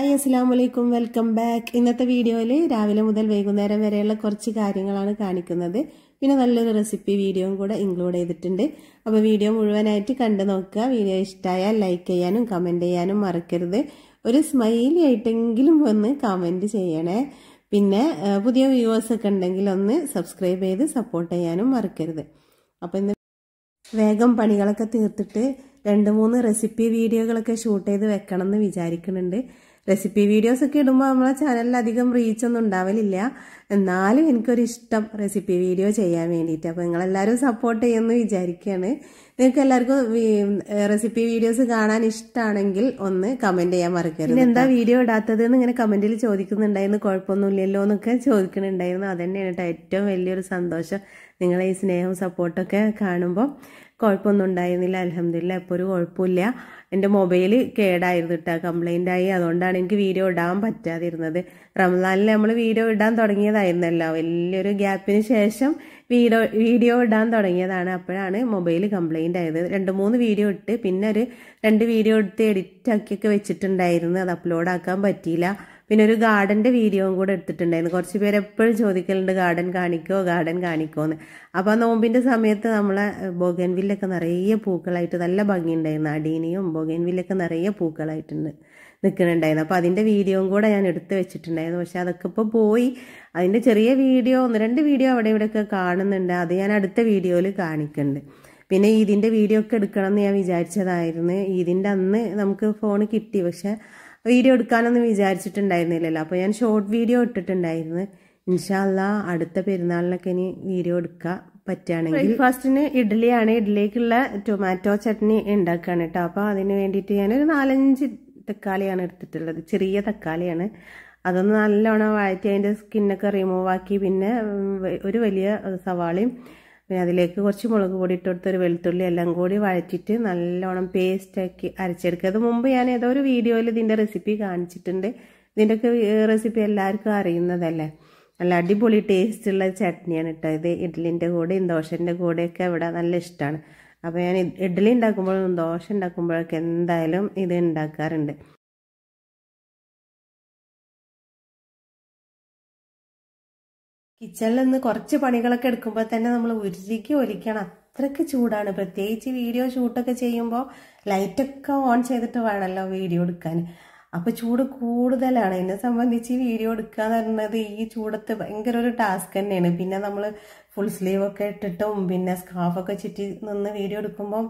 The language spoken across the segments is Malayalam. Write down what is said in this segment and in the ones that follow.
ഹായ് അസ്സാം വലൈക്കും വെൽക്കം ബാക്ക് ഇന്നത്തെ വീഡിയോയിൽ രാവിലെ മുതൽ വൈകുന്നേരം വരെയുള്ള കുറച്ച് കാര്യങ്ങളാണ് കാണിക്കുന്നത് പിന്നെ നല്ലൊരു റെസിപ്പി വീഡിയോയും കൂടെ ഇൻക്ലൂഡ് ചെയ്തിട്ടുണ്ട് അപ്പോൾ വീഡിയോ മുഴുവനായിട്ട് കണ്ടു നോക്കുക വീഡിയോ ഇഷ്ടമായാൽ ലൈക്ക് ചെയ്യാനും കമൻറ്റ് ചെയ്യാനും മറക്കരുത് ഒരു സ്മൈലി ആയിട്ടെങ്കിലും ഒന്ന് കമൻറ്റ് ചെയ്യണേ പിന്നെ പുതിയ വ്യൂവേഴ്സ് ഒക്കെ ഉണ്ടെങ്കിൽ ഒന്ന് സബ്സ്ക്രൈബ് ചെയ്ത് സപ്പോർട്ട് ചെയ്യാനും മറക്കരുത് അപ്പോൾ ഇന്ന് വേഗം പണികളൊക്കെ തീർത്തിട്ട് രണ്ട് മൂന്ന് റെസിപ്പി വീഡിയോകളൊക്കെ ഷൂട്ട് ചെയ്ത് വെക്കണം എന്ന് വിചാരിക്കുന്നുണ്ട് റെസിപ്പി വീഡിയോസ് ഒക്കെ ഇടുമ്പോൾ നമ്മളെ ചാനലിൽ അധികം റീച്ചൊന്നും ഉണ്ടാവലില്ല എന്നാലും എനിക്കൊരു ഇഷ്ടം റെസിപ്പി വീഡിയോ ചെയ്യാൻ വേണ്ടിയിട്ട് അപ്പോൾ നിങ്ങളെല്ലാവരും സപ്പോർട്ട് ചെയ്യുമെന്ന് വിചാരിക്കുകയാണ് നിങ്ങൾക്ക് എല്ലാവർക്കും റെസിപ്പി വീഡിയോസ് കാണാൻ ഇഷ്ടമാണെങ്കിൽ ഒന്ന് കമൻറ്റ് ചെയ്യാൻ മറക്കരുത് എന്താ വീഡിയോ ഇടാത്തത് എന്ന് ഇങ്ങനെ കമൻറ്റിൽ ചോദിക്കുന്നുണ്ടായിരുന്നു കുഴപ്പമൊന്നുമില്ലല്ലോ എന്നൊക്കെ ചോദിക്കുന്നുണ്ടായിരുന്നു തന്നെയാണ് കേട്ടോ ഏറ്റവും വലിയൊരു സന്തോഷം നിങ്ങളെ ഈ സ്നേഹവും സപ്പോർട്ടൊക്കെ കാണുമ്പോൾ കുഴപ്പമൊന്നും ഉണ്ടായിരുന്നില്ല അലഹമില്ല ഇപ്പോൾ ഒരു കുഴപ്പമില്ല എൻ്റെ മൊബൈൽ കേടായിരുന്നു കേട്ടോ കംപ്ലൈൻ്റ് ആയി അതുകൊണ്ടാണ് എനിക്ക് വീഡിയോ ഇടാൻ പറ്റാതിരുന്നത് റംസാനിൽ നമ്മൾ വീഡിയോ ഇടാൻ തുടങ്ങിയതായിരുന്നല്ലോ വലിയൊരു ഗ്യാപ്പിന് ശേഷം വീഡിയോ വീഡിയോ ഇടാൻ തുടങ്ങിയതാണ് അപ്പോഴാണ് മൊബൈൽ കംപ്ലൈൻ്റ് ആയത് രണ്ട് മൂന്ന് വീഡിയോ ഇട്ട് പിന്നെ ഒരു രണ്ട് വീഡിയോ എടുത്ത് എഡിറ്റ് ആക്കിയൊക്കെ വെച്ചിട്ടുണ്ടായിരുന്നു അത് അപ്ലോഡ് ആക്കാൻ പറ്റിയില്ല പിന്നെ ഒരു ഗാർഡൻ്റെ വീഡിയോയും കൂടെ എടുത്തിട്ടുണ്ടായിരുന്നു കുറച്ച് പേര് എപ്പോഴും ചോദിക്കലുണ്ട് ഗാർഡൻ കാണിക്കോ ഗാർഡൻ കാണിക്കോ എന്ന് അപ്പോൾ ആ നോമ്പിൻ്റെ സമയത്ത് നമ്മളെ ബൊഗൻവില്ലൊക്കെ നിറയെ പൂക്കളായിട്ട് നല്ല ഭംഗിയുണ്ടായിരുന്നു അടീനിയും ബൊഗൻവില്ലൊക്കെ നിറയെ പൂക്കളായിട്ടുണ്ട് നിൽക്കുന്നുണ്ടായിരുന്നു അപ്പോൾ അതിൻ്റെ വീഡിയോയും കൂടെ ഞാൻ എടുത്ത് വെച്ചിട്ടുണ്ടായിരുന്നു പക്ഷെ അതൊക്കെ ഇപ്പോൾ പോയി അതിൻ്റെ ചെറിയ വീഡിയോ ഒന്ന് രണ്ട് വീഡിയോ അവിടെ ഇവിടെയൊക്കെ കാണുന്നുണ്ട് അത് ഞാൻ അടുത്ത വീഡിയോയിൽ കാണിക്കുന്നുണ്ട് പിന്നെ ഈദിൻ്റെ വീഡിയോ ഒക്കെ എടുക്കണം എന്ന് ഞാൻ വിചാരിച്ചതായിരുന്നു ഈദിൻ്റെ അന്ന് നമുക്ക് ഫോൺ കിട്ടി പക്ഷെ വീഡിയോ എടുക്കാനൊന്നും വിചാരിച്ചിട്ടുണ്ടായിരുന്നില്ലല്ലോ അപ്പോൾ ഞാൻ ഷോർട്ട് വീഡിയോ ഇട്ടിട്ടുണ്ടായിരുന്നു ഇൻഷാല്ല അടുത്ത പെരുന്നാളിനൊക്കെ ഇനി വീഡിയോ എടുക്കുക പറ്റുകയാണെങ്കിൽ ബ്രേക്ക്ഫാസ്റ്റിന് ഇഡ്ഡലിയാണ് ഇഡ്ഡലിക്കുള്ള ടൊമാറ്റോ ചട്നി ഉണ്ടാക്കുകയാണ് കേട്ടോ അപ്പോൾ അതിന് വേണ്ടിയിട്ട് ഞാനൊരു നാലഞ്ച് തക്കാളിയാണ് എടുത്തിട്ടുള്ളത് ചെറിയ തക്കാളിയാണ് അതൊന്ന് നല്ലോണം വഴറ്റി അതിൻ്റെ സ്കിന്നൊക്കെ റിമൂവ് ആക്കി പിന്നെ ഒരു വലിയ സവാളയും പിന്നെ അതിലേക്ക് കുറച്ച് മുളക് പൊടി ഇട്ട് ഒരു വെളുത്തുള്ളി എല്ലാം കൂടി വഴറ്റിട്ട് നല്ലോണം പേസ്റ്റാക്കി അരച്ചെടുക്കുക അത് മുമ്പ് ഞാൻ ഏതോ ഒരു വീഡിയോയിൽ ഇതിൻ്റെ റെസിപ്പി കാണിച്ചിട്ടുണ്ട് ഇതിൻ്റെയൊക്കെ റെസിപ്പി എല്ലാവർക്കും അറിയുന്നതല്ലേ നല്ല അടിപൊളി ടേസ്റ്റുള്ള ചട്നിയാണ് കേട്ടോ ഇത് ഇഡ്ഡലിൻ്റെ കൂടെയും ദോശൻ്റെ കൂടെയൊക്കെ ഇവിടെ നല്ല ഇഷ്ടമാണ് അപ്പോൾ ഞാൻ ഇഡ്ഡലി ഉണ്ടാക്കുമ്പോഴും ദോശ ഉണ്ടാക്കുമ്പോഴൊക്കെ എന്തായാലും ഇത് ഉണ്ടാക്കാറുണ്ട് കിച്ചണിൽ നിന്ന് കുറച്ച് പണികളൊക്കെ എടുക്കുമ്പോൾ തന്നെ നമ്മൾ ഉരുകി ഒലിക്കണം അത്രയ്ക്ക് ചൂടാണ് പ്രത്യേകിച്ച് വീഡിയോ ഷൂട്ടൊക്കെ ചെയ്യുമ്പോൾ ലൈറ്റൊക്കെ ഓൺ ചെയ്തിട്ട് വേണമല്ലോ വീഡിയോ എടുക്കാൻ അപ്പോൾ ചൂട് കൂടുതലാണ് എന്നെ സംബന്ധിച്ച് ഈ വീഡിയോ എടുക്കുക എന്ന് പറയുന്നത് ഈ ചൂടത്ത് ഭയങ്കര ഒരു ടാസ്ക് തന്നെയാണ് പിന്നെ നമ്മൾ ഫുൾ സ്ലീവ് ഒക്കെ ഇട്ടിട്ടും പിന്നെ സ്കാർഫൊക്കെ ചുറ്റി നിന്ന് വീഡിയോ എടുക്കുമ്പോൾ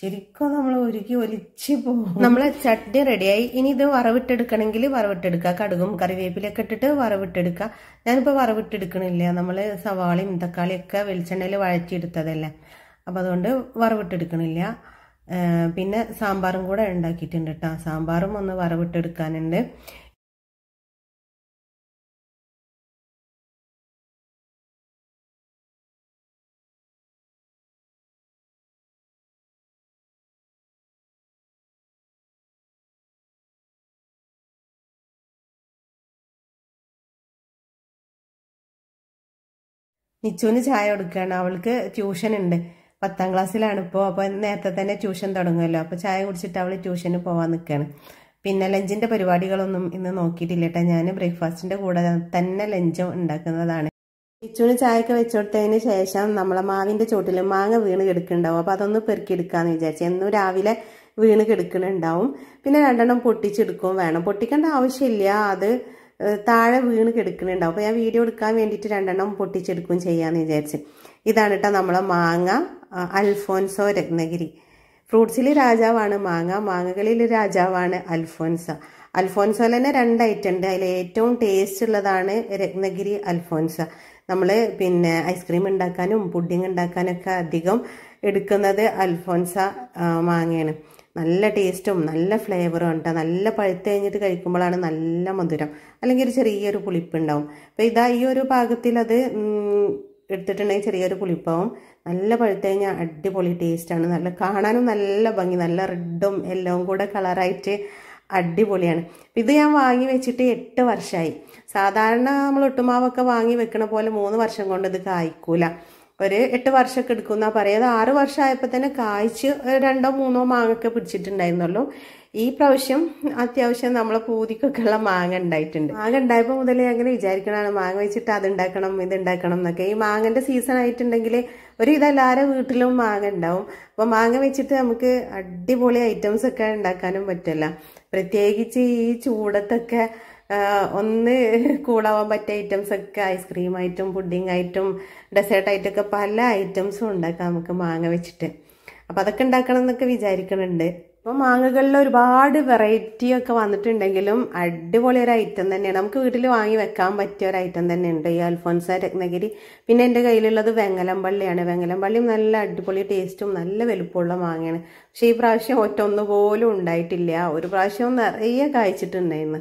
ശരിക്കും നമ്മൾ ഒരുക്കി ഒലിച്ച് പോകും നമ്മളെ ചട്നി റെഡിയായി ഇനി ഇത് വറവിട്ടെടുക്കണമെങ്കിൽ വറവിട്ടെടുക്കുക കടുകും കറിവേപ്പിലൊക്കെ ഇട്ടിട്ട് വറവിട്ടെടുക്കുക ഞാനിപ്പോൾ വറവിട്ടെടുക്കണില്ല നമ്മൾ സവാളയും തക്കാളിയൊക്കെ വെളിച്ചെണ്ണയിൽ വഴച്ചെടുത്തതല്ലേ അപ്പോൾ അതുകൊണ്ട് വറവിട്ടെടുക്കണില്ല പിന്നെ സാമ്പാറും കൂടെ ഉണ്ടാക്കിയിട്ടുണ്ട് കേട്ടോ സാമ്പാറും ഒന്ന് വറവിട്ടെടുക്കാനുണ്ട് നിച്ചുവിന് ചായ കൊടുക്കുകയാണ് അവൾക്ക് ട്യൂഷൻ ഉണ്ട് പത്താം ക്ലാസ്സിലാണ് ഇപ്പോൾ അപ്പോൾ നേരത്തെ തന്നെ ട്യൂഷൻ തുടങ്ങുമല്ലോ അപ്പോൾ ചായ കുടിച്ചിട്ട് അവൾ ട്യൂഷന് പോകാൻ നിൽക്കുകയാണ് പിന്നെ ലഞ്ചിൻ്റെ പരിപാടികളൊന്നും ഇന്ന് നോക്കിയിട്ടില്ല കേട്ടോ ഞാൻ ബ്രേക്ക്ഫാസ്റ്റിൻ്റെ കൂടെ തന്നെ ലഞ്ച് ഉണ്ടാക്കുന്നതാണ് നിച്ചുവിന് ചായയൊക്കെ വെച്ചുകൊടുത്തതിന് ശേഷം നമ്മളെ മാവിൻ്റെ ചോട്ടിൽ മാങ്ങ വീണ് കിടക്കുന്നുണ്ടാവും അപ്പോൾ അതൊന്ന് എടുക്കാന്ന് വിചാരിച്ചു എന്നും രാവിലെ വീണ് കിടക്കണുണ്ടാവും പിന്നെ രണ്ടെണ്ണം പൊട്ടിച്ചെടുക്കും വേണം പൊട്ടിക്കേണ്ട ആവശ്യമില്ല അത് താഴെ വീണ് കിടക്കുന്നുണ്ടാവും അപ്പോൾ ഞാൻ വീഡിയോ എടുക്കാൻ വേണ്ടിയിട്ട് രണ്ടെണ്ണം പൊട്ടിച്ചെടുക്കുകയും ചെയ്യാമെന്ന് വിചാരിച്ച് ഇതാണ് കേട്ടോ നമ്മളെ മാങ്ങ അൽഫോൻസോ രത്നഗിരി ഫ്രൂട്ട്സിൽ രാജാവാണ് മാങ്ങ മാങ്ങകളിൽ രാജാവാണ് അൽഫോൻസ അൽഫോൻസോ തന്നെ രണ്ട് ഐറ്റം ഉണ്ട് അതിൽ ഏറ്റവും ടേസ്റ്റ് ഉള്ളതാണ് രത്നഗിരി അൽഫോൻസ നമ്മൾ പിന്നെ ഐസ്ക്രീം ഉണ്ടാക്കാനും പുഡിങ് ഉണ്ടാക്കാനൊക്കെ അധികം എടുക്കുന്നത് അൽഫോൻസ മാങ്ങയാണ് നല്ല ടേസ്റ്റും നല്ല ഫ്ലേവറും ഉണ്ട് നല്ല പഴുത്ത് കഴിഞ്ഞിട്ട് കഴിക്കുമ്പോഴാണ് നല്ല മധുരം അല്ലെങ്കിൽ ഒരു ചെറിയൊരു പുളിപ്പുണ്ടാവും അപ്പം ഇതാ ഈ ഒരു പാകത്തിൽ അത് എടുത്തിട്ടുണ്ടെങ്കിൽ ചെറിയൊരു പുളിപ്പാവും നല്ല പഴുത്ത് കഴിഞ്ഞാൽ അടിപൊളി ടേസ്റ്റാണ് നല്ല കാണാനും നല്ല ഭംഗി നല്ല റെഡും എല്ലാം കൂടെ കളറായിട്ട് അടിപൊളിയാണ് ഇത് ഞാൻ വാങ്ങി വെച്ചിട്ട് എട്ട് വർഷമായി സാധാരണ നമ്മൾ ഒട്ടുമാവൊക്കെ വാങ്ങി വെക്കണ പോലെ മൂന്ന് വർഷം കൊണ്ട് ഇത് കായ്ക്കൂല ഒരു എട്ട് വർഷമൊക്കെ എടുക്കും എന്നാ പറയുന്നത് ആറ് വർഷമായപ്പോൾ തന്നെ കായ്ച്ച് രണ്ടോ മൂന്നോ മാങ്ങൊക്കെ പിടിച്ചിട്ടുണ്ടായിരുന്നുള്ളൂ ഈ പ്രാവശ്യം അത്യാവശ്യം നമ്മളെ പൂതിക്കൊക്കെ ഉള്ള മാങ്ങ ഉണ്ടായിട്ടുണ്ട് മാങ്ങ ഉണ്ടായപ്പോൾ മുതലേ അങ്ങനെ വിചാരിക്കണമാണ് മാങ്ങ വെച്ചിട്ട് അത് ഉണ്ടാക്കണം ഇത് ഉണ്ടാക്കണം എന്നൊക്കെ ഈ മാങ്ങൻ്റെ സീസൺ ആയിട്ടുണ്ടെങ്കിൽ ഒരു ഇതെല്ലാവരും വീട്ടിലും മാങ്ങ ഉണ്ടാവും അപ്പോൾ മാങ്ങ വെച്ചിട്ട് നമുക്ക് അടിപൊളി ഐറ്റംസ് ഒക്കെ ഉണ്ടാക്കാനും പറ്റില്ല പ്രത്യേകിച്ച് ഈ ചൂടത്തൊക്കെ ഒന്ന് കൂളാവാൻ പറ്റിയ ഐറ്റംസ് ഒക്കെ ഐസ്ക്രീം ആയിട്ടും പുഡിംഗ് ആയിട്ടും ഡെസേർട്ട് ആയിട്ടൊക്കെ പല ഐറ്റംസും ഉണ്ടാക്കാം നമുക്ക് മാങ്ങ വെച്ചിട്ട് അപ്പം അതൊക്കെ ഉണ്ടാക്കണം എന്നൊക്കെ വിചാരിക്കുന്നുണ്ട് അപ്പോൾ മാങ്ങകളിൽ ഒരുപാട് വെറൈറ്റി ഒക്കെ വന്നിട്ടുണ്ടെങ്കിലും അടിപൊളി ഒരു ഐറ്റം തന്നെയാണ് നമുക്ക് വീട്ടിൽ വാങ്ങി വെക്കാൻ പറ്റിയ ഒരു ഐറ്റം തന്നെയുണ്ട് ഈ അൽഫോൻസ രത്നഗിരി പിന്നെ എൻ്റെ കയ്യിലുള്ളത് വെങ്ങലമ്പള്ളിയാണ് വെങ്ങലമ്പള്ളിയും നല്ല അടിപൊളി ടേസ്റ്റും നല്ല വലുപ്പമുള്ള മാങ്ങയാണ് പക്ഷേ ഈ പ്രാവശ്യം ഒറ്റ ഒന്നുപോലും ഉണ്ടായിട്ടില്ല ഒരു പ്രാവശ്യം നിറയെ കായ്ച്ചിട്ടുണ്ടായിരുന്നു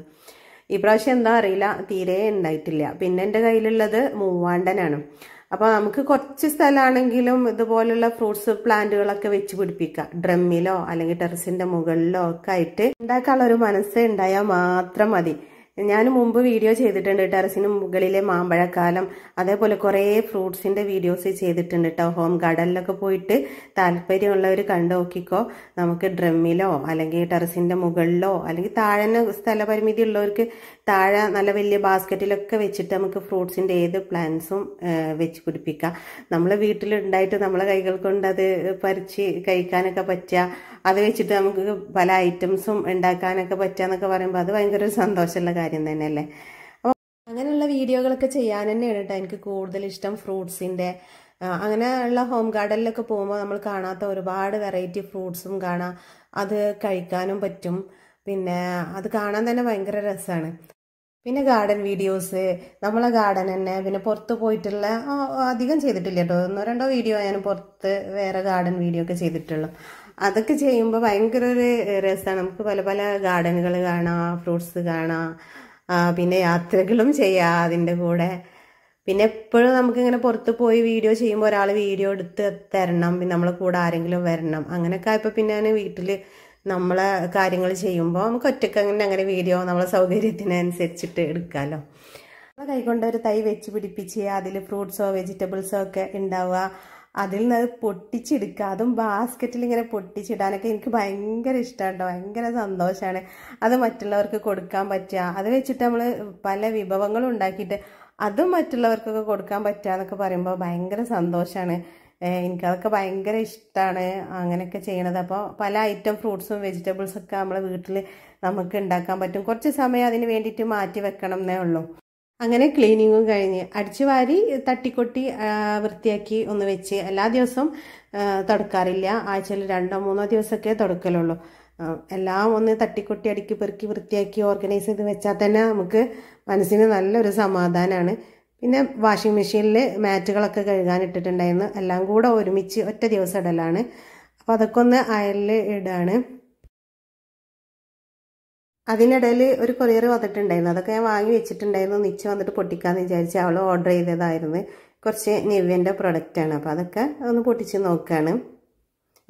ഇപ്രാവശ്യം എന്താ അറിയില്ല തീരെ ഉണ്ടായിട്ടില്ല പിന്നെ എൻ്റെ കയ്യിലുള്ളത് മൂവാണ്ടനാണ് അപ്പോൾ നമുക്ക് കുറച്ച് സ്ഥലമാണെങ്കിലും ഇതുപോലുള്ള ഫ്രൂട്ട്സ് പ്ലാന്റുകളൊക്കെ വെച്ച് പിടിപ്പിക്കാം ഡ്രമ്മിലോ അല്ലെങ്കിൽ ടെറസിൻ്റെ മുകളിലോ ഒക്കെ ആയിട്ട് ഉണ്ടാക്കാനുള്ള ഒരു മനസ്സ് ഉണ്ടായാൽ മാത്രം മതി ഞാൻ മുമ്പ് വീഡിയോ ചെയ്തിട്ടുണ്ട് ടെറസിന് മുകളിലെ മാമ്പഴക്കാലം അതേപോലെ കുറേ ഫ്രൂട്ട്സിൻ്റെ വീഡിയോസ് ചെയ്തിട്ടുണ്ട് കേട്ടോ ഹോം ഗാർഡനിലൊക്കെ പോയിട്ട് താല്പര്യമുള്ളവർ കണ്ടു നോക്കിക്കോ നമുക്ക് ഡ്രമ്മിലോ അല്ലെങ്കിൽ ടെറസിൻ്റെ മുകളിലോ അല്ലെങ്കിൽ താഴെന്ന സ്ഥലപരിമിതി ഉള്ളവർക്ക് താഴെ നല്ല വലിയ ബാസ്ക്കറ്റിലൊക്കെ വെച്ചിട്ട് നമുക്ക് ഫ്രൂട്ട്സിൻ്റെ ഏത് പ്ലാന്റ്സും വെച്ച് പിടിപ്പിക്കാം നമ്മൾ വീട്ടിലുണ്ടായിട്ട് നമ്മളെ കൈകൾ കൊണ്ട് അത് പറിച്ച് കഴിക്കാനൊക്കെ പറ്റുക അത് വെച്ചിട്ട് നമുക്ക് പല ഐറ്റംസും ഉണ്ടാക്കാനൊക്കെ പറ്റുക എന്നൊക്കെ പറയുമ്പോൾ അത് ഭയങ്കര ഒരു സന്തോഷമുള്ള കാര്യം കാര്യം തന്നെയല്ലേ അപ്പോൾ അങ്ങനെയുള്ള വീഡിയോകളൊക്കെ ചെയ്യാൻ തന്നെയാണ് കേട്ടോ എനിക്ക് കൂടുതൽ ഇഷ്ടം ഫ്രൂട്ട്സിൻ്റെ അങ്ങനെയുള്ള ഹോം ഗാർഡനിലൊക്കെ പോകുമ്പോൾ നമ്മൾ കാണാത്ത ഒരുപാട് വെറൈറ്റി ഫ്രൂട്ട്സും കാണാം അത് കഴിക്കാനും പറ്റും പിന്നെ അത് കാണാൻ തന്നെ ഭയങ്കര രസമാണ് പിന്നെ ഗാർഡൻ വീഡിയോസ് നമ്മളെ ഗാർഡൻ തന്നെ പിന്നെ പുറത്ത് പോയിട്ടുള്ള അധികം ചെയ്തിട്ടില്ല കേട്ടോ ഒന്നോ രണ്ടോ വീഡിയോ ഞാൻ പുറത്ത് വേറെ ഗാർഡൻ വീഡിയോ ഒക്കെ ചെയ്തിട്ടുള്ളൂ അതൊക്കെ ചെയ്യുമ്പോൾ ഭയങ്കര ഒരു രസമാണ് നമുക്ക് പല പല ഗാർഡനുകൾ കാണാം ഫ്രൂട്ട്സ് കാണാം പിന്നെ യാത്രകളും ചെയ്യാം അതിൻ്റെ കൂടെ പിന്നെ എപ്പോഴും നമുക്കിങ്ങനെ പുറത്ത് പോയി വീഡിയോ ചെയ്യുമ്പോൾ ഒരാൾ വീഡിയോ എടുത്ത് തരണം പിന്നെ നമ്മളെ കൂടെ ആരെങ്കിലും വരണം അങ്ങനെയൊക്കെ ആയപ്പോൾ പിന്നെ വീട്ടിൽ നമ്മളെ കാര്യങ്ങൾ ചെയ്യുമ്പോൾ നമുക്ക് ഒറ്റയ്ക്ക് അങ്ങനെ അങ്ങനെ വീഡിയോ നമ്മളെ സൗകര്യത്തിനനുസരിച്ചിട്ട് എടുക്കാമല്ലോ നമ്മളെ കൈകൊണ്ട് ഒരു തൈ വെച്ച് പിടിപ്പിച്ച് അതിൽ ഫ്രൂട്ട്സോ വെജിറ്റബിൾസോ ഒക്കെ ഉണ്ടാവുക അതിൽ നിന്ന് അത് പൊട്ടിച്ചെടുക്കുക അതും ബാസ്ക്കറ്റിൽ ഇങ്ങനെ പൊട്ടിച്ചിടാനൊക്കെ എനിക്ക് ഭയങ്കര ഇഷ്ടമാണ് ഭയങ്കര സന്തോഷമാണ് അത് മറ്റുള്ളവർക്ക് കൊടുക്കാൻ പറ്റുക അത് വെച്ചിട്ട് നമ്മൾ പല വിഭവങ്ങളും ഉണ്ടാക്കിയിട്ട് അതും മറ്റുള്ളവർക്കൊക്കെ കൊടുക്കാൻ പറ്റുക എന്നൊക്കെ പറയുമ്പോൾ ഭയങ്കര സന്തോഷമാണ് എനിക്കതൊക്കെ ഭയങ്കര ഇഷ്ടമാണ് അങ്ങനെയൊക്കെ ചെയ്യണത് അപ്പോൾ പല ഐറ്റം ഫ്രൂട്ട്സും വെജിറ്റബിൾസൊക്കെ നമ്മളെ വീട്ടിൽ നമുക്ക് ഉണ്ടാക്കാൻ പറ്റും കുറച്ച് സമയം അതിന് വേണ്ടിയിട്ട് മാറ്റി വെക്കണം എന്നേ ഉള്ളൂ അങ്ങനെ ക്ലീനിങ്ങും കഴിഞ്ഞ് അടിച്ചു വാരി തട്ടിക്കൊട്ടി വൃത്തിയാക്കി ഒന്ന് വെച്ച് എല്ലാ ദിവസവും തുടക്കാറില്ല ആഴ്ചയിൽ രണ്ടോ മൂന്നോ ദിവസമൊക്കെ തുടക്കലുള്ളൂ എല്ലാം ഒന്ന് തട്ടിക്കൊട്ടി അടുക്കി പെറുക്കി വൃത്തിയാക്കി ഓർഗനൈസ് ചെയ്ത് വെച്ചാൽ തന്നെ നമുക്ക് മനസ്സിന് നല്ലൊരു സമാധാനമാണ് പിന്നെ വാഷിംഗ് മെഷീനിൽ മാറ്റുകളൊക്കെ കഴുകാൻ എല്ലാം കൂടെ ഒരുമിച്ച് ഒറ്റ ദിവസം ഇടലാണ് അപ്പോൾ അതൊക്കെ ഒന്ന് അയലിൽ ഇടാണ് അതിനിടയിൽ ഒരു കൊറിയർ വന്നിട്ടുണ്ടായിരുന്നു അതൊക്കെ ഞാൻ വാങ്ങി വെച്ചിട്ടുണ്ടായിരുന്നു നിച്ച് വന്നിട്ട് പൊട്ടിക്കാന്ന് വിചാരിച്ച് അവൾ ഓർഡർ ചെയ്തതായിരുന്നു കുറച്ച് നിവ്യൻ്റെ പ്രൊഡക്റ്റാണ് അപ്പോൾ അതൊക്കെ ഒന്ന് പൊട്ടിച്ച് നോക്കുകയാണ്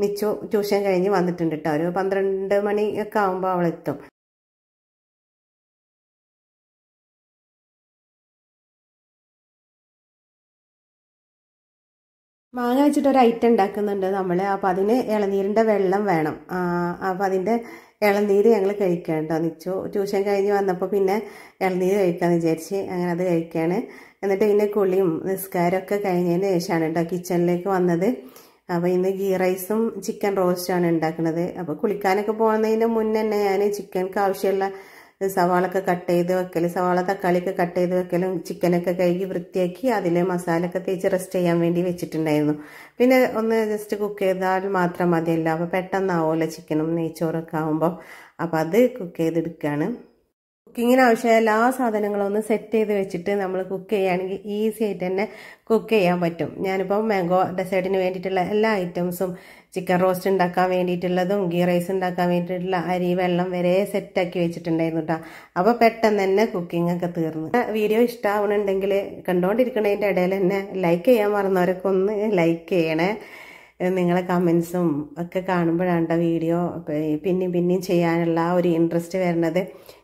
നിച്ചു ട്യൂഷൻ കഴിഞ്ഞ് വന്നിട്ടുണ്ട് കേട്ടോ ഒരു പന്ത്രണ്ട് മണി ഒക്കെ ആകുമ്പോൾ അവളെത്തും മാങ്ങ വെച്ചിട്ടൊരു ഒരു ഐറ്റം ഉണ്ടാക്കുന്നുണ്ട് നമ്മൾ അപ്പോൾ അതിന് ഇളനീരിൻ്റെ വെള്ളം വേണം അപ്പോൾ അതിൻ്റെ ഇളനീര് ഞങ്ങൾ കഴിക്കാണ്ടോ നിച്ചു ട്യൂഷൻ കഴിഞ്ഞ് വന്നപ്പോൾ പിന്നെ ഇളനീര് കഴിക്കാമെന്ന് വിചാരിച്ച് അങ്ങനെ അത് കഴിക്കുകയാണ് എന്നിട്ട് ഇതിൻ്റെ കുളിയും നിസ്കാരമൊക്കെ കഴിഞ്ഞതിന് ശേഷമാണ് കേട്ടോ കിച്ചണിലേക്ക് വന്നത് അപ്പോൾ ഇന്ന് ഗീ റൈസും ചിക്കൻ റോസ്റ്റുമാണ് ഉണ്ടാക്കുന്നത് അപ്പോൾ കുളിക്കാനൊക്കെ പോകുന്നതിൻ്റെ മുന്നേ തന്നെ ഞാൻ ചിക്കൻക്ക് ആവശ്യമുള്ള സവാളൊക്കെ കട്ട് ചെയ്ത് വെക്കൽ സവാള തക്കാളിയൊക്കെ കട്ട് ചെയ്ത് വെക്കലും ചിക്കനൊക്കെ കഴുകി വൃത്തിയാക്കി അതിൽ മസാലയൊക്കെ തേച്ച് റെസ്റ്റ് ചെയ്യാൻ വേണ്ടി വെച്ചിട്ടുണ്ടായിരുന്നു പിന്നെ ഒന്ന് ജസ്റ്റ് കുക്ക് ചെയ്താൽ മാത്രം മതിയല്ല അപ്പോൾ പെട്ടെന്നാവുമല്ലോ ചിക്കനും നെയ്ച്ചോറൊക്കെ ആകുമ്പോൾ അപ്പോൾ അത് കുക്ക് ചെയ്തെടുക്കുകയാണ് കുക്കിങ്ങിന് ആവശ്യമായ എല്ലാ സാധനങ്ങളും ഒന്ന് സെറ്റ് ചെയ്ത് വെച്ചിട്ട് നമ്മൾ കുക്ക് ചെയ്യുകയാണെങ്കിൽ ഈസി ആയിട്ട് തന്നെ കുക്ക് ചെയ്യാൻ പറ്റും ഞാനിപ്പോൾ മാംഗോ ഡെസേർട്ടിന് വേണ്ടിയിട്ടുള്ള എല്ലാ ഐറ്റംസും ചിക്കൻ റോസ്റ്റ് ഉണ്ടാക്കാൻ വേണ്ടിയിട്ടുള്ളതും ഗീ റൈസ് ഉണ്ടാക്കാൻ വേണ്ടിയിട്ടുള്ള അരി വെള്ളം വരെ സെറ്റാക്കി വെച്ചിട്ടുണ്ടായിരുന്നു കേട്ടോ അപ്പോൾ പെട്ടെന്ന് തന്നെ കുക്കിംഗ് ഒക്കെ തീർന്നു വീഡിയോ ഇഷ്ടമാവണമെങ്കിൽ കണ്ടുകൊണ്ടിരിക്കുന്നതിൻ്റെ ഇടയിൽ തന്നെ ലൈക്ക് ചെയ്യാൻ മറന്നവരൊക്കെ ഒന്ന് ലൈക്ക് ചെയ്യണേ നിങ്ങളെ കമൻസും ഒക്കെ കാണുമ്പോഴാണ് വീഡിയോ പിന്നെയും പിന്നെയും ചെയ്യാനുള്ള ഒരു ഇൻട്രസ്റ്റ് വരുന്നത്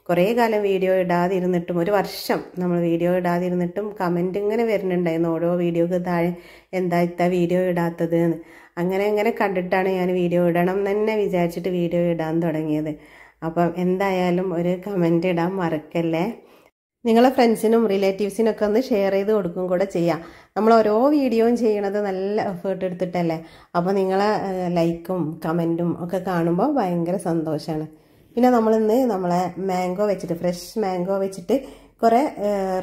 കുറേ കാലം വീഡിയോ ഇടാതിരുന്നിട്ടും ഒരു വർഷം നമ്മൾ വീഡിയോ ഇടാതിരുന്നിട്ടും കമൻ്റ് ഇങ്ങനെ വരുന്നുണ്ടായിരുന്നു ഓരോ വീഡിയോക്ക് താഴെ എന്താ ഇത്ത വീഡിയോ ഇടാത്തത് അങ്ങനെ അങ്ങനെ കണ്ടിട്ടാണ് ഞാൻ വീഡിയോ ഇടണം തന്നെ വിചാരിച്ചിട്ട് വീഡിയോ ഇടാൻ തുടങ്ങിയത് അപ്പം എന്തായാലും ഒരു കമൻ്റ് ഇടാൻ മറക്കല്ലേ നിങ്ങളെ ഫ്രണ്ട്സിനും റിലേറ്റീവ്സിനൊക്കെ ഒന്ന് ഷെയർ ചെയ്ത് കൊടുക്കും കൂടെ ചെയ്യാം നമ്മൾ ഓരോ വീഡിയോയും ചെയ്യണത് നല്ല എഫേർട്ട് എടുത്തിട്ടല്ലേ അപ്പോൾ നിങ്ങളെ ലൈക്കും കമൻറ്റും ഒക്കെ കാണുമ്പോൾ ഭയങ്കര സന്തോഷമാണ് പിന്നെ നമ്മളിന്ന് നമ്മളെ മാംഗോ വെച്ചിട്ട് ഫ്രഷ് മാംഗോ വെച്ചിട്ട് കുറേ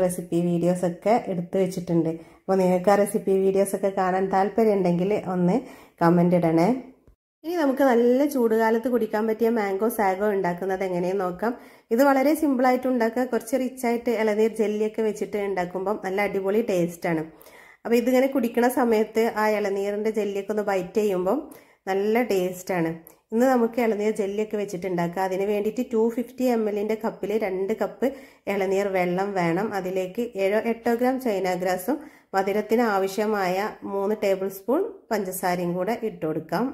റെസിപ്പി വീഡിയോസൊക്കെ എടുത്ത് വെച്ചിട്ടുണ്ട് അപ്പോൾ നിങ്ങൾക്ക് ആ റെസിപ്പി വീഡിയോസൊക്കെ കാണാൻ താല്പര്യം ഉണ്ടെങ്കിൽ ഒന്ന് കമൻ്റ് ഇടണേ ഇനി നമുക്ക് നല്ല ചൂടുകാലത്ത് കുടിക്കാൻ പറ്റിയ മാംഗോ സാഗോ ഉണ്ടാക്കുന്നത് എങ്ങനെയെന്ന് നോക്കാം ഇത് വളരെ സിമ്പിളായിട്ട് ഉണ്ടാക്കുക കുറച്ച് റിച്ചായിട്ട് ഇളനീർ ജെല്ലിയൊക്കെ വെച്ചിട്ട് ഉണ്ടാക്കുമ്പം നല്ല അടിപൊളി ടേസ്റ്റാണ് അപ്പോൾ ഇതിങ്ങനെ കുടിക്കുന്ന സമയത്ത് ആ ഇളനീറിൻ്റെ ജെല്ലിയൊക്കെ ഒന്ന് ബൈറ്റ് ചെയ്യുമ്പം നല്ല ടേസ്റ്റാണ് ഇന്ന് നമുക്ക് ഇളനീർ ജെല്ലിയൊക്കെ വെച്ചിട്ട് ഉണ്ടാക്കാം അതിന് വേണ്ടിയിട്ട് ടു ഫിഫ്റ്റി എം എല്ലിൻ്റെ കപ്പിൽ രണ്ട് കപ്പ് ഇളനീർ വെള്ളം വേണം അതിലേക്ക് ഏഴോ എട്ടോ ഗ്രാം ചൈനാഗ്രാസും മധുരത്തിന് ആവശ്യമായ മൂന്ന് ടേബിൾ സ്പൂൺ പഞ്ചസാരയും കൂടെ ഇട്ട് കൊടുക്കാം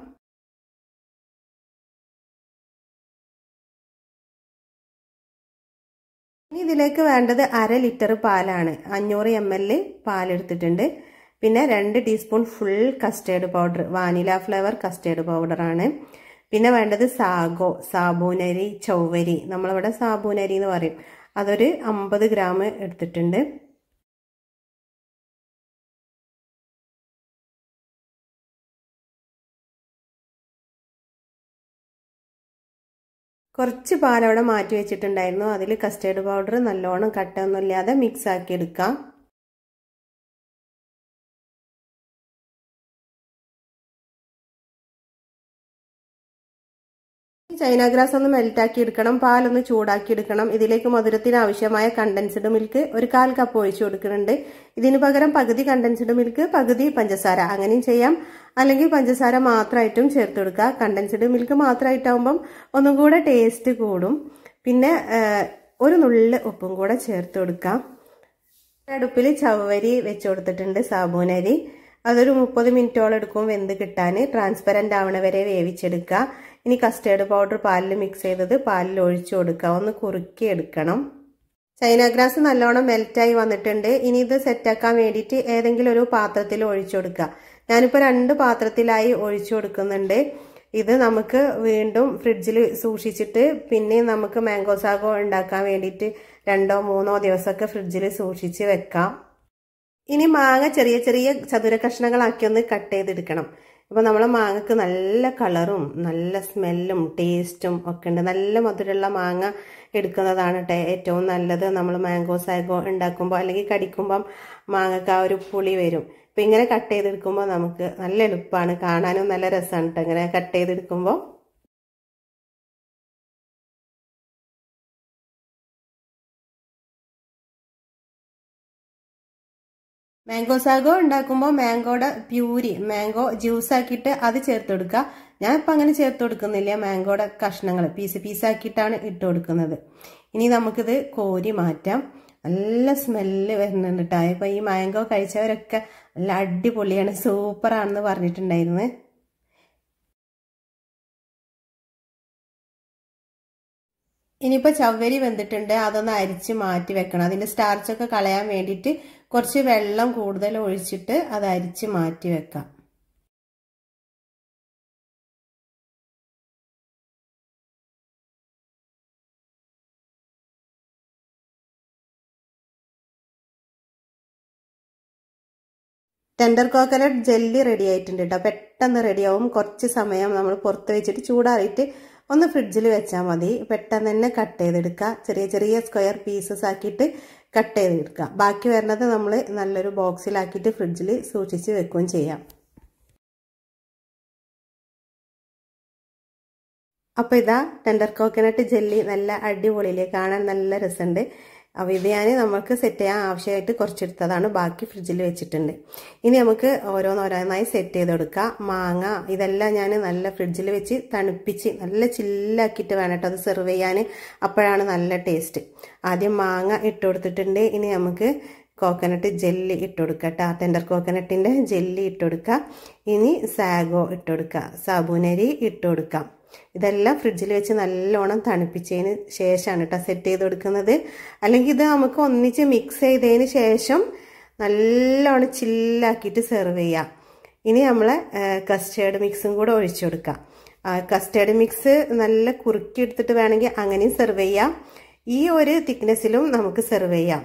ഇനി ഇതിലേക്ക് വേണ്ടത് അര ലിറ്റർ പാലാണ് അഞ്ഞൂറ് എം എൽ പാലെടുത്തിട്ടുണ്ട് പിന്നെ രണ്ട് teaspoon full custard powder vanilla flavour custard പൗഡറാണ് പിന്നെ വേണ്ടത് സാഗോ സാബൂനരി ചൗവരി നമ്മളിവിടെ സാബൂനരി എന്ന് പറയും അതൊരു അമ്പത് ഗ്രാം എടുത്തിട്ടുണ്ട് കുറച്ച് പാലവിടെ മാറ്റി വെച്ചിട്ടുണ്ടായിരുന്നു അതിൽ കസ്റ്റേർഡ് പൗഡർ നല്ലോണം കട്ടൊന്നുമില്ലാതെ മിക്സ് ആക്കി എടുക്കാം ചൈന ഗ്രാസ് ഒന്ന് മെൽറ്റാക്കി എടുക്കണം പാലൊന്ന് ചൂടാക്കി എടുക്കണം ഇതിലേക്ക് മധുരത്തിന് ആവശ്യമായ കണ്ടൻസ്ഡ് മിൽക്ക് ഒരു കാൽ കപ്പ് ഒഴിച്ചു കൊടുക്കുന്നുണ്ട് ഇതിന് പകരം പകുതി കണ്ടൻസ്ഡ് മിൽക്ക് പകുതി പഞ്ചസാര അങ്ങനെയും ചെയ്യാം അല്ലെങ്കിൽ പഞ്ചസാര മാത്രമായിട്ടും ചേർത്ത് കൊടുക്കുക കണ്ടൻസ്ഡ് മിൽക്ക് മാത്രമായിട്ടാവുമ്പം ഒന്നും കൂടെ ടേസ്റ്റ് കൂടും പിന്നെ ഒരു നുള്ളിൽ ഉപ്പും കൂടെ ചേർത്ത് കൊടുക്കാം അടുപ്പിൽ ചവരി വെച്ചു കൊടുത്തിട്ടുണ്ട് സാബൂനരി അതൊരു മുപ്പത് മിനിറ്റോളം എടുക്കും വെന്ത് കിട്ടാൻ ട്രാൻസ്പെറൻ്റ് ആവണ വരെ വേവിച്ചെടുക്കുക ഇനി കസ്റ്റേർഡ് പൗഡർ പാലിൽ മിക്സ് ചെയ്തത് പാലിൽ ഒഴിച്ചു കൊടുക്കുക ഒന്ന് കുറുക്കി എടുക്കണം ചൈന ഗ്രാസ് നല്ലോണം മെൽറ്റായി വന്നിട്ടുണ്ട് ഇനി ഇത് സെറ്റാക്കാൻ വേണ്ടിയിട്ട് ഏതെങ്കിലും ഒരു പാത്രത്തിൽ ഒഴിച്ചു കൊടുക്കുക ഞാനിപ്പോൾ രണ്ട് പാത്രത്തിലായി ഒഴിച്ചു കൊടുക്കുന്നുണ്ട് ഇത് നമുക്ക് വീണ്ടും ഫ്രിഡ്ജിൽ സൂക്ഷിച്ചിട്ട് പിന്നെ നമുക്ക് മാംഗോ സാഗോ ഉണ്ടാക്കാൻ വേണ്ടിയിട്ട് രണ്ടോ മൂന്നോ ദിവസമൊക്കെ ഫ്രിഡ്ജിൽ സൂക്ഷിച്ച് വെക്കാം ഇനി മാങ്ങ ചെറിയ ചെറിയ ചതുര കഷ്ണങ്ങളാക്കി ഒന്ന് കട്ട് ചെയ്തെടുക്കണം ഇപ്പം നമ്മളെ മാങ്ങക്ക് നല്ല കളറും നല്ല സ്മെല്ലും ടേസ്റ്റും ഒക്കെ ഉണ്ട് നല്ല മധുരമുള്ള മാങ്ങ എടുക്കുന്നതാണ് കേട്ടോ ഏറ്റവും നല്ലത് നമ്മൾ മാംഗോ സാഗോ ഉണ്ടാക്കുമ്പോൾ അല്ലെങ്കിൽ കടിക്കുമ്പം മാങ്ങക്ക് ആ ഒരു പുളി വരും ഇപ്പം ഇങ്ങനെ കട്ട് ചെയ്തെടുക്കുമ്പോൾ നമുക്ക് നല്ല എളുപ്പമാണ് കാണാനും നല്ല രസമാണ് കേട്ടോ ഇങ്ങനെ കട്ട് ചെയ്തെടുക്കുമ്പോൾ മാംഗോ സാഗോ ഉണ്ടാക്കുമ്പോൾ മാംഗോയുടെ പ്യൂരി മാംഗോ ജ്യൂസ് ആക്കിയിട്ട് അത് ചേർത്ത് കൊടുക്കുക ഞാൻ ഇപ്പം അങ്ങനെ ചേർത്ത് കൊടുക്കുന്നില്ല മാംഗോയുടെ കഷ്ണങ്ങൾ പീസ് പീസാക്കിയിട്ടാണ് ഇട്ട് കൊടുക്കുന്നത് ഇനി നമുക്കിത് കോരി മാറ്റാം നല്ല സ്മെല്ല് വരുന്നുണ്ട് കേട്ടോ ഇപ്പം ഈ മാംഗോ കഴിച്ചവരൊക്കെ നല്ല അടിപൊളിയാണ് സൂപ്പറാണെന്ന് പറഞ്ഞിട്ടുണ്ടായിരുന്നു ഇനിയിപ്പോൾ ചവ്വരി വെന്തിട്ടുണ്ട് അതൊന്ന് അരിച്ച് മാറ്റി വെക്കണം അതിൻ്റെ സ്റ്റാർച്ചൊക്കെ കളയാൻ വേണ്ടിയിട്ട് കുറച്ച് വെള്ളം കൂടുതൽ ഒഴിച്ചിട്ട് അത് അരിച്ച് മാറ്റി വെക്കാം ടെൻഡർ കോക്കനട്ട് ജെല്ലി റെഡി ആയിട്ടുണ്ട് കേട്ടോ പെട്ടെന്ന് റെഡിയാവും കുറച്ച് സമയം നമ്മൾ പുറത്ത് വെച്ചിട്ട് ചൂടാറിയിട്ട് ഒന്ന് ഫ്രിഡ്ജിൽ വെച്ചാൽ മതി പെട്ടെന്ന് തന്നെ കട്ട് ചെയ്തെടുക്കുക ചെറിയ ചെറിയ സ്ക്വയർ പീസസ് ആക്കിയിട്ട് കട്ട് ചെയ്ത് എടുക്കാം ബാക്കി വരുന്നത് നമ്മൾ നല്ലൊരു ബോക്സിലാക്കിയിട്ട് ഫ്രിഡ്ജിൽ സൂക്ഷിച്ച് വെക്കുകയും ചെയ്യാം അപ്പോൾ ഇതാ ടെൻഡർ കോക്കനട്ട് ജെല്ലി നല്ല അടിപൊളിയില്ലേ കാണാൻ നല്ല രസമുണ്ട് അപ്പോൾ ഇത് ഞാൻ നമുക്ക് സെറ്റ് ചെയ്യാൻ ആവശ്യമായിട്ട് കുറച്ചെടുത്തതാണ് ബാക്കി ഫ്രിഡ്ജിൽ വെച്ചിട്ടുണ്ട് ഇനി നമുക്ക് ഓരോന്നോരോന്നായി സെറ്റ് ചെയ്ത് മാങ്ങ ഇതെല്ലാം ഞാൻ നല്ല ഫ്രിഡ്ജിൽ വെച്ച് തണുപ്പിച്ച് നല്ല ചില്ലാക്കിയിട്ട് വേണം കേട്ടോ അത് സെർവ് ചെയ്യാൻ അപ്പോഴാണ് നല്ല ടേസ്റ്റ് ആദ്യം മാങ്ങ ഇട്ട് കൊടുത്തിട്ടുണ്ട് ഇനി നമുക്ക് കോക്കനട്ട് ജെല്ലി ഇട്ട് കൊടുക്കുക കേട്ടോ ടെൻഡർ കോക്കനട്ടിൻ്റെ ജെല്ലി ഇട്ട് കൊടുക്കുക ഇനി സാഗോ ഇട്ട് കൊടുക്കുക സാബുനരി ഇട്ട് കൊടുക്കാം ഇതെല്ലാം ഫ്രിഡ്ജിൽ വെച്ച് നല്ലോണം തണുപ്പിച്ചതിന് ശേഷമാണ് കേട്ടോ സെറ്റ് ചെയ്ത് കൊടുക്കുന്നത് അല്ലെങ്കിൽ ഇത് നമുക്ക് ഒന്നിച്ച് മിക്സ് ചെയ്തതിന് ശേഷം നല്ലോണം ചില്ലാക്കിയിട്ട് സെർവ് ചെയ്യാം ഇനി നമ്മൾ കസ്റ്റേർഡ് മിക്സും കൂടെ ഒഴിച്ചു കൊടുക്കാം കസ്റ്റേർഡ് മിക്സ് നല്ല കുറുക്കി എടുത്തിട്ട് വേണമെങ്കിൽ അങ്ങനെയും സെർവ് ചെയ്യാം ഈ ഒരു തിക്നെസ്സിലും നമുക്ക് സെർവ് ചെയ്യാം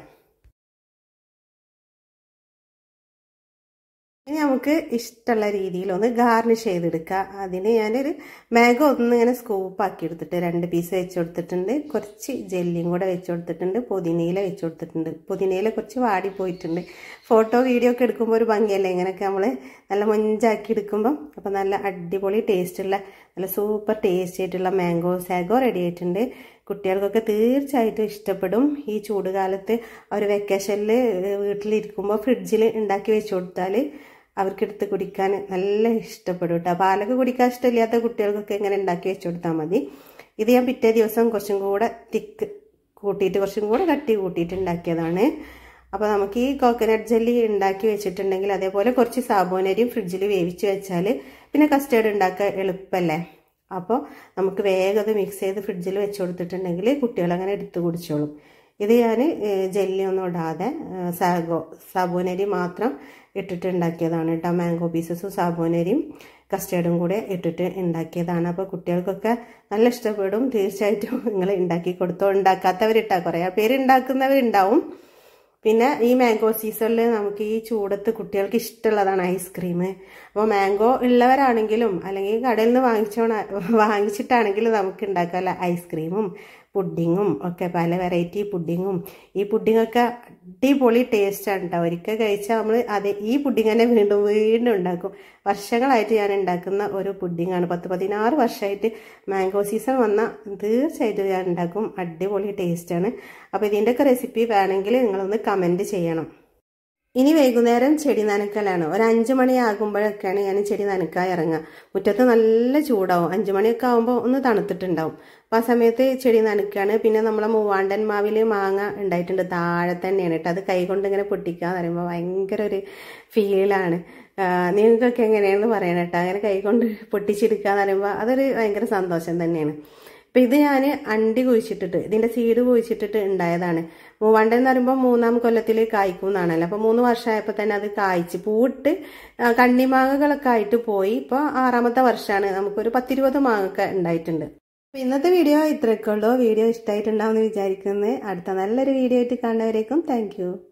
ഇനി നമുക്ക് ഇഷ്ടമുള്ള രീതിയിൽ ഒന്ന് ഗാർണിഷ് ചെയ്തെടുക്കുക അതിന് ഞാനൊരു മാഗ ഒന്ന് ഇങ്ങനെ സ്കൂപ്പാക്കി എടുത്തിട്ട് രണ്ട് പീസ് വെച്ച് കൊടുത്തിട്ടുണ്ട് കുറച്ച് ജെല്ലിയും കൂടെ വെച്ച് കൊടുത്തിട്ടുണ്ട് പുതിനയില വെച്ച് കൊടുത്തിട്ടുണ്ട് പുതിനയില കുറച്ച് വാടി പോയിട്ടുണ്ട് ഫോട്ടോ വീഡിയോ ഒക്കെ എടുക്കുമ്പോൾ ഒരു ഭംഗിയല്ലേ ഇങ്ങനെയൊക്കെ നമ്മൾ നല്ല മൊഞ്ചാക്കി എടുക്കുമ്പം അപ്പോൾ നല്ല അടിപൊളി ടേസ്റ്റുള്ള നല്ല സൂപ്പർ ടേസ്റ്റ് ആയിട്ടുള്ള മാംഗോ സാഗോ റെഡി ആയിട്ടുണ്ട് കുട്ടികൾക്കൊക്കെ തീർച്ചയായിട്ടും ഇഷ്ടപ്പെടും ഈ ചൂടുകാലത്ത് അവർ വെക്കേഷനിൽ വീട്ടിലിരിക്കുമ്പോൾ ഫ്രിഡ്ജിൽ ഉണ്ടാക്കി വെച്ച് കൊടുത്താൽ അവർക്കെടുത്ത് കുടിക്കാൻ നല്ല ഇഷ്ടപ്പെടും കേട്ടോ പാലൊക്കെ കുടിക്കാൻ ഇഷ്ടമില്ലാത്ത കുട്ടികൾക്കൊക്കെ ഇങ്ങനെ ഉണ്ടാക്കി വെച്ചു കൊടുത്താൽ മതി ഇത് ഞാൻ പിറ്റേ ദിവസം കുറച്ചും കൂടെ തിക്ക് കൂട്ടിയിട്ട് കുറച്ചും കൂടെ കട്ടി കൂട്ടിയിട്ട് ഉണ്ടാക്കിയതാണ് അപ്പോൾ നമുക്ക് ഈ കോക്കനട്ട് ജെല്ലി ഉണ്ടാക്കി വെച്ചിട്ടുണ്ടെങ്കിൽ അതേപോലെ കുറച്ച് സാബോനരിയും ഫ്രിഡ്ജിൽ വേവിച്ച് വെച്ചാൽ പിന്നെ കസ്റ്റേർഡ് ഉണ്ടാക്കുക എളുപ്പമല്ലേ അപ്പോൾ നമുക്ക് വേഗം മിക്സ് ചെയ്ത് ഫ്രിഡ്ജിൽ വെച്ച് കൊടുത്തിട്ടുണ്ടെങ്കിൽ കുട്ടികൾ അങ്ങനെ കുടിച്ചോളും ഇത് ഞാൻ ജെല്ലിയൊന്നും ഇടാതെ സാഗോ സാബൂനരി മാത്രം ഇട്ടിട്ട് ഉണ്ടാക്കിയതാണ് കേട്ടോ മാംഗോ പീസസും സാബൂനരിയും കസ്റ്റേർഡും കൂടെ ഇട്ടിട്ട് ഉണ്ടാക്കിയതാണ് അപ്പോൾ കുട്ടികൾക്കൊക്കെ നല്ല ഇഷ്ടപ്പെടും തീർച്ചയായിട്ടും നിങ്ങൾ ഉണ്ടാക്കി കൊടുത്തോ ഉണ്ടാക്കാത്തവരിട്ടാ കുറേ പേര് ഉണ്ടാക്കുന്നവരുണ്ടാവും പിന്നെ ഈ മാംഗോ സീസണിൽ നമുക്ക് ഈ ചൂടത്ത് കുട്ടികൾക്ക് ഇഷ്ടമുള്ളതാണ് ഐസ്ക്രീം അപ്പോൾ മാംഗോ ഉള്ളവരാണെങ്കിലും അല്ലെങ്കിൽ കടയിൽ നിന്ന് വാങ്ങിച്ചോ വാങ്ങിച്ചിട്ടാണെങ്കിലും നമുക്ക് ഉണ്ടാക്കാമല്ലോ ഐസ്ക്രീമും പുഡിങ്ങും ഒക്കെ പല വെറൈറ്റി പുഡിങ്ങും ഈ പുഡിങ്ങൊക്കെ അടിപൊളി ടേസ്റ്റാണ് കേട്ടോ ഒരിക്കൽ കഴിച്ചാൽ നമ്മൾ അത് ഈ പുഡിങ് തന്നെ വീണ്ടും വീണ്ടും ഉണ്ടാക്കും വർഷങ്ങളായിട്ട് ഞാൻ ഉണ്ടാക്കുന്ന ഒരു പുഡിങ്ങാണ് പത്ത് പതിനാറ് വർഷമായിട്ട് മാംഗോ സീസൺ വന്നാൽ തീർച്ചയായിട്ടും ഞാൻ ഉണ്ടാക്കും അടിപൊളി ടേസ്റ്റാണ് അപ്പോൾ ഇതിൻ്റെയൊക്കെ റെസിപ്പി വേണമെങ്കിൽ നിങ്ങളൊന്ന് കമൻറ്റ് ചെയ്യണം ഇനി വൈകുന്നേരം ചെടി നനക്കലാണ് ഒരു മണി മണിയാകുമ്പോഴൊക്കെയാണ് ഞാൻ ചെടി നനക്കാൻ ഇറങ്ങുക മുറ്റത്ത് നല്ല ചൂടാവും അഞ്ചു മണിയൊക്കെ ആകുമ്പോൾ ഒന്ന് തണുത്തിട്ടുണ്ടാവും അപ്പം ആ സമയത്ത് ചെടി നനക്കുകയാണ് പിന്നെ നമ്മളെ മൂവാണ്ടൻ മാവിൽ മാങ്ങ ഉണ്ടായിട്ടുണ്ട് താഴെ തന്നെയാണ് കേട്ടോ അത് കൈകൊണ്ട് ഇങ്ങനെ പൊട്ടിക്കുക എന്ന് പറയുമ്പോൾ ഭയങ്കര ഒരു ഫീലാണ് നിങ്ങൾക്കൊക്കെ എങ്ങനെയാണെന്ന് പറയണം കേട്ടോ അങ്ങനെ കൈകൊണ്ട് പൊട്ടിച്ചെടുക്കുക എന്ന് പറയുമ്പോൾ അതൊരു ഭയങ്കര സന്തോഷം തന്നെയാണ് ഇപ്പം ഇത് ഞാൻ അണ്ടി കുഴിച്ചിട്ടിട്ട് ഇതിൻ്റെ സീഡ് കുഴിച്ചിട്ടിട്ട് ഉണ്ടായതാണ് മൂവാണ്ട എന്ന് പറയുമ്പോൾ മൂന്നാം കൊല്ലത്തിൽ കായ്ക്കും എന്നാണല്ലോ അപ്പോൾ മൂന്ന് വർഷമായപ്പോൾ തന്നെ അത് കായ്ച്ച് പൂട്ട് കണ്ണിമാങ്ങകളൊക്കെ ആയിട്ട് പോയി ഇപ്പോൾ ആറാമത്തെ വർഷമാണ് നമുക്കൊരു പത്തിരുപത് മാങ്ങൊക്കെ ഉണ്ടായിട്ടുണ്ട് അപ്പോൾ ഇന്നത്തെ വീഡിയോ ഇത്രയൊക്കെ ഉള്ളൂ വീഡിയോ ഇഷ്ടമായിട്ടുണ്ടാവുമെന്ന് വിചാരിക്കുന്നത് അടുത്ത നല്ലൊരു വീഡിയോ ആയിട്ട് കാണുന്നവരേക്കും താങ്ക്